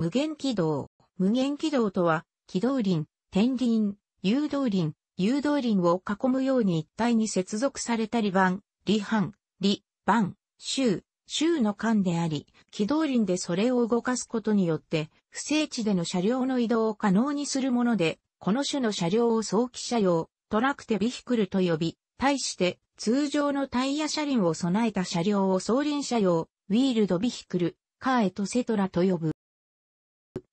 無限軌道。無限軌道とは、軌道輪、天輪、誘導輪、誘導輪を囲むように一体に接続されたり盤、離反、離、盤、周、周の間であり、軌道輪でそれを動かすことによって、不整地での車両の移動を可能にするもので、この種の車両を早期車用、トラクテビヒクルと呼び、対して、通常のタイヤ車輪を備えた車両を送輪車用、ウィールドビヒクル、カーエトセトラと呼ぶ。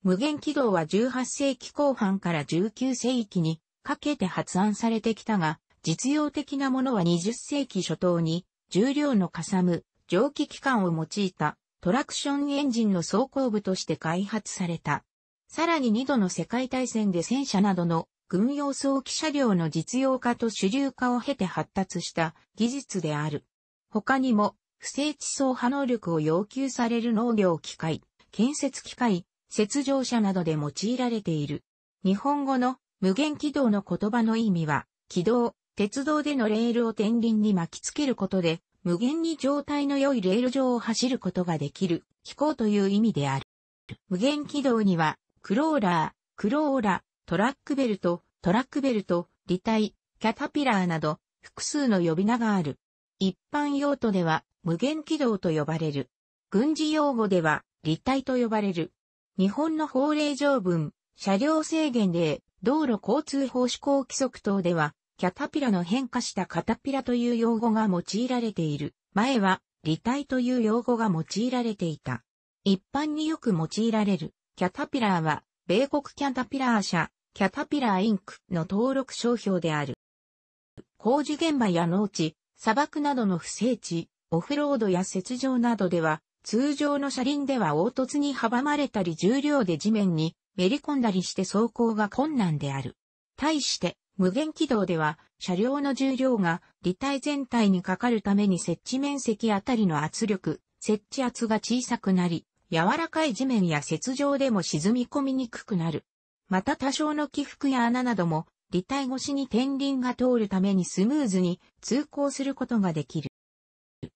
無限軌道は18世紀後半から19世紀にかけて発案されてきたが、実用的なものは20世紀初頭に重量のかさむ蒸気機関を用いたトラクションエンジンの走行部として開発された。さらに2度の世界大戦で戦車などの軍用装機車両の実用化と主流化を経て発達した技術である。他にも、不正地層波能力を要求される農業機械、建設機械、雪上車などで用いられている。日本語の無限軌道の言葉の意味は、軌道、鉄道でのレールを天輪に巻きつけることで、無限に状態の良いレール上を走ることができる、飛行という意味である。無限軌道には、クローラー、クローラ、トラックベルト、トラックベルト、履体、キャタピラーなど、複数の呼び名がある。一般用途では、無限軌道と呼ばれる。軍事用語では、立体と呼ばれる。日本の法令条文、車両制限令、道路交通法施行規則等では、キャタピラの変化したカタピラという用語が用いられている。前は、履体という用語が用いられていた。一般によく用いられる、キャタピラーは、米国キャタピラー社、キャタピラーインクの登録商標である。工事現場や農地、砂漠などの不整地、オフロードや雪上などでは、通常の車輪では凹凸に阻まれたり重量で地面にめり込んだりして走行が困難である。対して、無限軌道では、車両の重量が立体全体にかかるために設置面積あたりの圧力、設置圧が小さくなり、柔らかい地面や雪上でも沈み込みにくくなる。また多少の起伏や穴なども、立体越しに天輪が通るためにスムーズに通行することができる。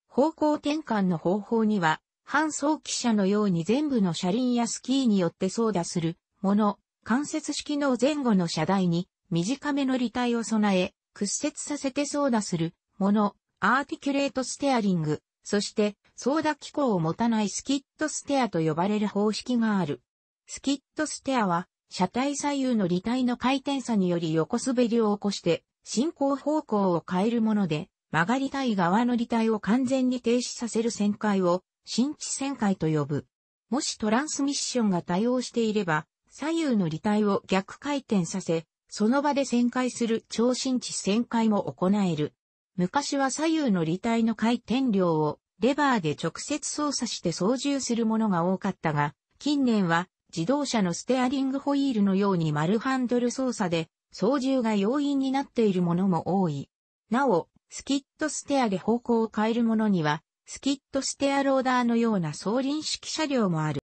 方向転換の方法には、半送機車のように全部の車輪やスキーによって操舵するもの、関節式の前後の車台に短めの履帯を備え、屈折させて操舵するもの、アーティキュレートステアリング、そして操舵機構を持たないスキットステアと呼ばれる方式がある。スキットステアは、車体左右の履帯の回転差により横滑りを起こして、進行方向を変えるもので、曲がりたい側の履帯を完全に停止させる旋回を新地旋回と呼ぶ。もしトランスミッションが対応していれば、左右の離体を逆回転させ、その場で旋回する超新地旋回も行える。昔は左右の離体の回転量をレバーで直接操作して操縦するものが多かったが、近年は自動車のステアリングホイールのように丸ハンドル操作で操縦が容易になっているものも多い。なお、スキットステアで方向を変えるものにはスキットステアローダーのような送輪式車両もある。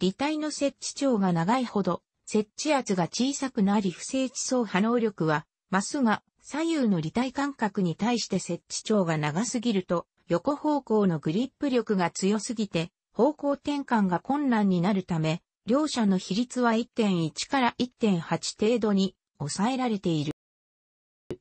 履体の設置長が長いほど、設置圧が小さくなり不正地層波能力は、ますが、左右の履体間隔に対して設置長が長すぎると、横方向のグリップ力が強すぎて、方向転換が困難になるため、両者の比率は1.1から1.8程度に抑えられている。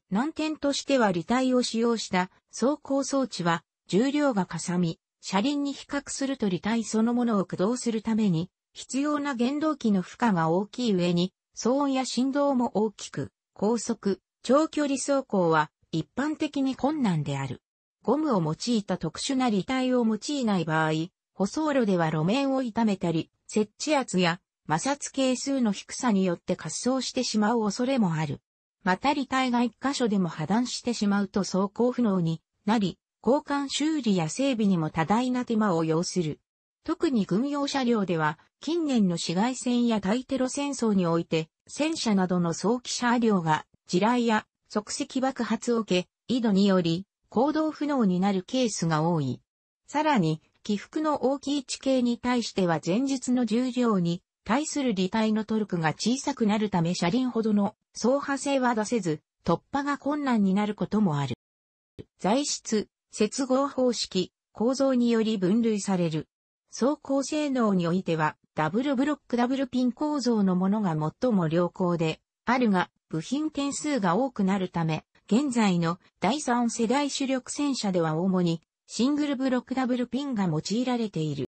難点としては離体を使用した走行装置は重量がかさみ、車輪に比較すると離体そのものを駆動するために、必要な原動機の負荷が大きい上に、騒音や振動も大きく、高速、長距離走行は一般的に困難である。ゴムを用いた特殊な離体を用いない場合、舗装路では路面を傷めたり、設置圧や摩擦係数の低さによって滑走してしまう恐れもある。また離体が一箇所でも破断してしまうと走行不能になり、交換修理や整備にも多大な手間を要する。特に軍用車両では、近年の市街戦や対テロ戦争において、戦車などの早期車両が、地雷や即席爆発を受け、井戸により、行動不能になるケースが多い。さらに、起伏の大きい地形に対しては前述の重量に対する離体のトルクが小さくなるため車輪ほどの走破性は出せず、突破が困難になることもある。材質、接合方式、構造により分類される。走行性能においては、ダブルブロックダブルピン構造のものが最も良好で、あるが、部品点数が多くなるため、現在の第3世代主力戦車では主に、シングルブロックダブルピンが用いられている。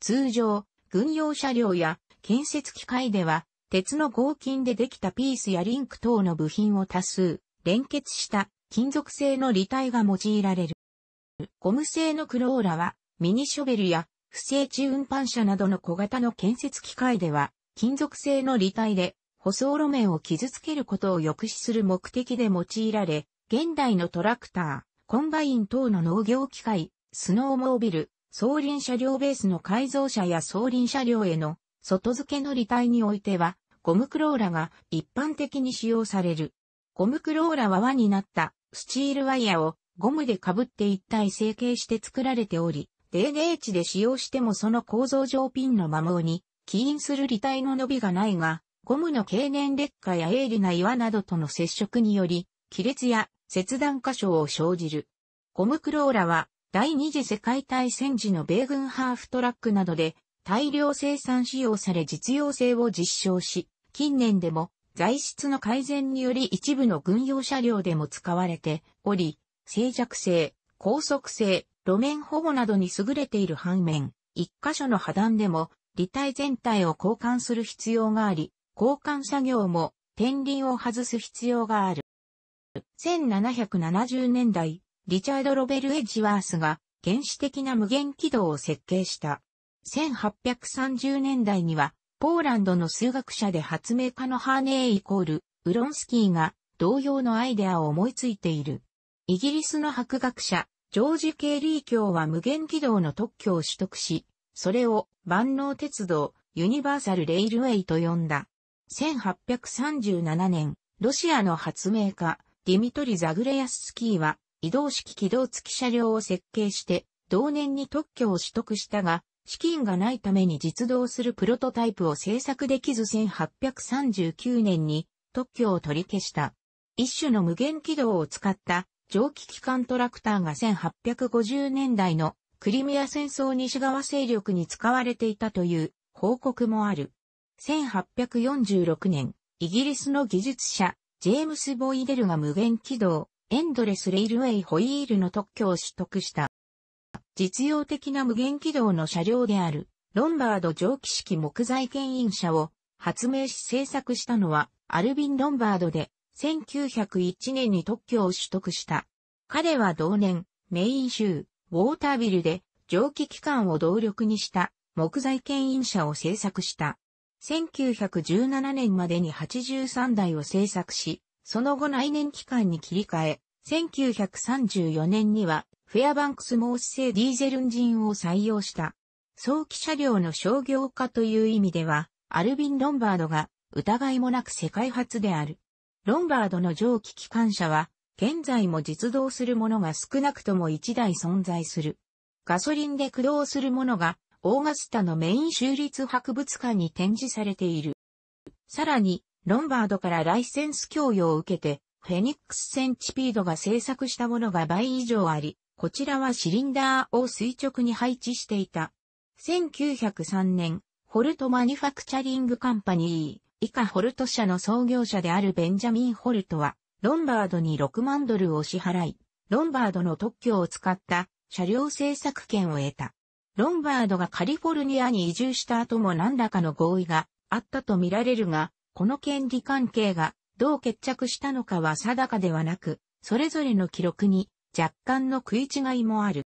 通常、軍用車両や建設機械では、鉄の合金でできたピースやリンク等の部品を多数連結した金属製の履体が用いられる。ゴム製のクローラは、ミニショベルや不正地運搬車などの小型の建設機械では、金属製の履体で、舗装路面を傷つけることを抑止する目的で用いられ、現代のトラクター、コンバイン等の農業機械、スノーモービル、送輪車両ベースの改造車や送輪車両への外付けの履体においては、ゴムクローラが一般的に使用される。ゴムクローラは輪になったスチールワイヤをゴムで被って一体成形して作られており、DNH で使用してもその構造上ピンの摩耗に起因する履帯の伸びがないが、ゴムの経年劣化や鋭利な岩などとの接触により、亀裂や切断箇所を生じる。ゴムクローラは第二次世界大戦時の米軍ハーフトラックなどで大量生産使用され実用性を実証し、近年でも材質の改善により一部の軍用車両でも使われており、静寂性、高速性、路面保護などに優れている反面、一箇所の破断でも、立体全体を交換する必要があり、交換作業も天輪を外す必要がある。1770年代、リチャード・ロベル・エッジワースが原始的な無限軌道を設計した。1830年代にはポーランドの数学者で発明家のハーネーイコール、ウロンスキーが同様のアイデアを思いついている。イギリスの博学者、ジョージ・ケーリー教は無限軌道の特許を取得し、それを万能鉄道、ユニバーサル・レイルウェイと呼んだ。1837年、ロシアの発明家、ディミトリ・ザグレヤススキーは移動式軌道付き車両を設計して、同年に特許を取得したが、資金がないために実動するプロトタイプを制作できず1839年に特許を取り消した。一種の無限軌道を使った蒸気機関トラクターが1850年代のクリミア戦争西側勢力に使われていたという報告もある。1846年、イギリスの技術者、ジェームス・ボイデルが無限軌道、エンドレス・レイルウェイ・ホイールの特許を取得した。実用的な無限軌道の車両である、ロンバード蒸気式木材牽引車を発明し製作したのは、アルビン・ロンバードで、1901年に特許を取得した。彼は同年、メイン州、ウォータービルで、蒸気機関を動力にした木材牽引車を製作した。1917年までに83台を製作し、その後内燃機関に切り替え、1934年にはフェアバンクスモース製ディーゼルンジンを採用した。早期車両の商業化という意味では、アルビン・ロンバードが疑いもなく世界初である。ロンバードの蒸気機関車は、現在も実動するものが少なくとも1台存在する。ガソリンで駆動するものが、オーガスタのメイン州立博物館に展示されている。さらに、ロンバードからライセンス供与を受けて、フェニックスセンチピードが制作したものが倍以上あり、こちらはシリンダーを垂直に配置していた。1903年、ホルトマニュファクチャリングカンパニー、以下ホルト社の創業者であるベンジャミン・ホルトは、ロンバードに6万ドルを支払い、ロンバードの特許を使った車両制作権を得た。ロンバードがカリフォルニアに移住した後も何らかの合意があったとみられるが、この権利関係がどう決着したのかは定かではなく、それぞれの記録に若干の食い違いもある。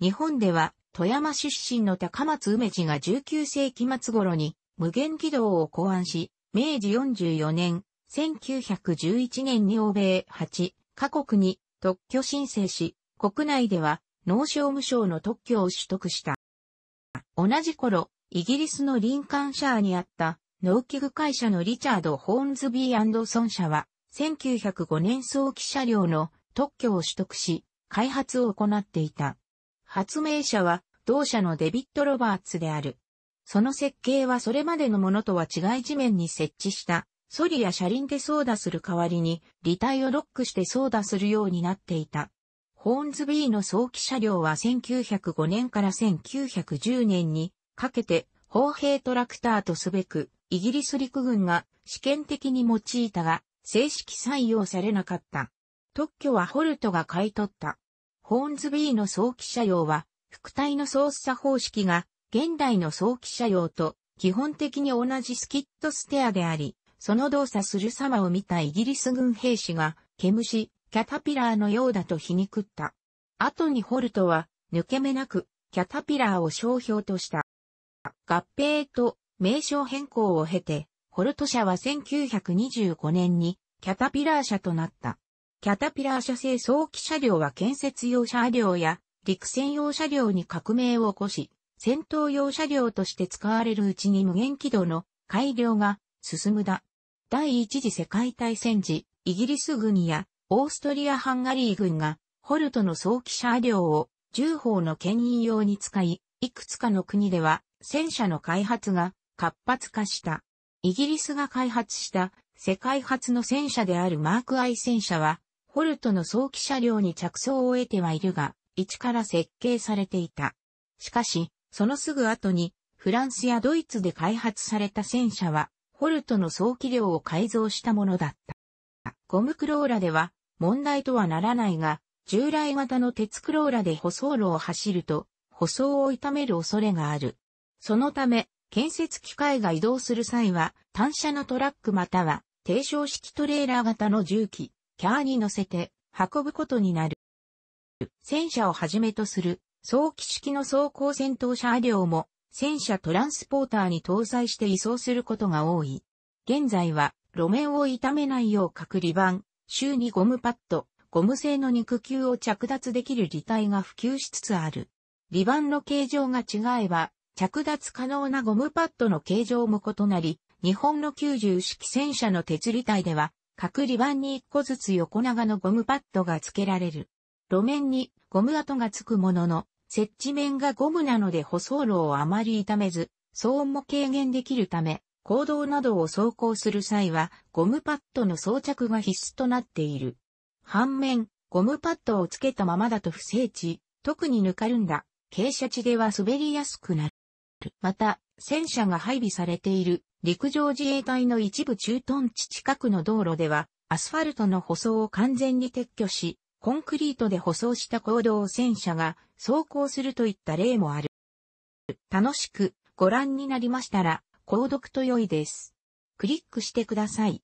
日本では、富山出身の高松梅地が19世紀末頃に無限軌道を考案し、明治44年、1911年に欧米8カ国に特許申請し、国内では農商務省の特許を取得した。同じ頃、イギリスのリンカンシャーにあった農機具会社のリチャード・ホーンズビーソン社は、1905年早期車両の特許を取得し、開発を行っていた。発明者は同社のデビット・ロバーツである。その設計はそれまでのものとは違い地面に設置したソリや車輪で操舵する代わりに、履体をロックして操舵するようになっていた。ホーンズビーの早期車両は1905年から1910年にかけて、砲兵トラクターとすべく、イギリス陸軍が試験的に用いたが、正式採用されなかった。特許はホルトが買い取った。ホーンズビーの早期車用は、副体の操作方式が、現代の早期車用と基本的に同じスキットステアであり、その動作する様を見たイギリス軍兵士が、毛虫、キャタピラーのようだと皮肉った。後にホルトは、抜け目なく、キャタピラーを商標とした。合併と名称変更を経て、ホルト社は1925年にキャタピラー社となった。キャタピラー社製早期車両は建設用車両や陸戦用車両に革命を起こし、戦闘用車両として使われるうちに無限軌道の改良が進むだ。第一次世界大戦時、イギリス軍やオーストリア・ハンガリー軍がホルトの早期車両を重砲の牽引用に使い、いくつかの国では戦車の開発が活発化した。イギリスが開発した世界初の戦車であるマークアイ戦車はホルトの早期車両に着想を得てはいるが、一から設計されていた。しかし、そのすぐ後に、フランスやドイツで開発された戦車は、ホルトの早期量を改造したものだった。ゴムクローラでは、問題とはならないが、従来型の鉄クローラで舗装路を走ると、舗装を傷める恐れがある。そのため、建設機械が移動する際は、単車のトラックまたは、低床式トレーラー型の重機、キャーに乗せて運ぶことになる。戦車をはじめとする早期式の装甲戦闘車両も戦車トランスポーターに搭載して移送することが多い。現在は路面を傷めないよう各離板、週にゴムパッド、ゴム製の肉球を着脱できる履体が普及しつつある。リバンの形状が違えば、着脱可能なゴムパッドの形状も異なり、日本の90式戦車の鉄履体では、各リバンに1個ずつ横長のゴムパッドが付けられる。路面にゴム跡がつくものの、接地面がゴムなので舗装路をあまり傷めず、騒音も軽減できるため、行動などを走行する際は、ゴムパッドの装着が必須となっている。反面、ゴムパッドをつけたままだと不整地、特にぬかるんだ、傾斜地では滑りやすくなる。また、戦車が配備されている陸上自衛隊の一部駐屯地近くの道路では、アスファルトの舗装を完全に撤去し、コンクリートで舗装した行動戦車が走行するといった例もある。楽しくご覧になりましたら、購読と良いです。クリックしてください。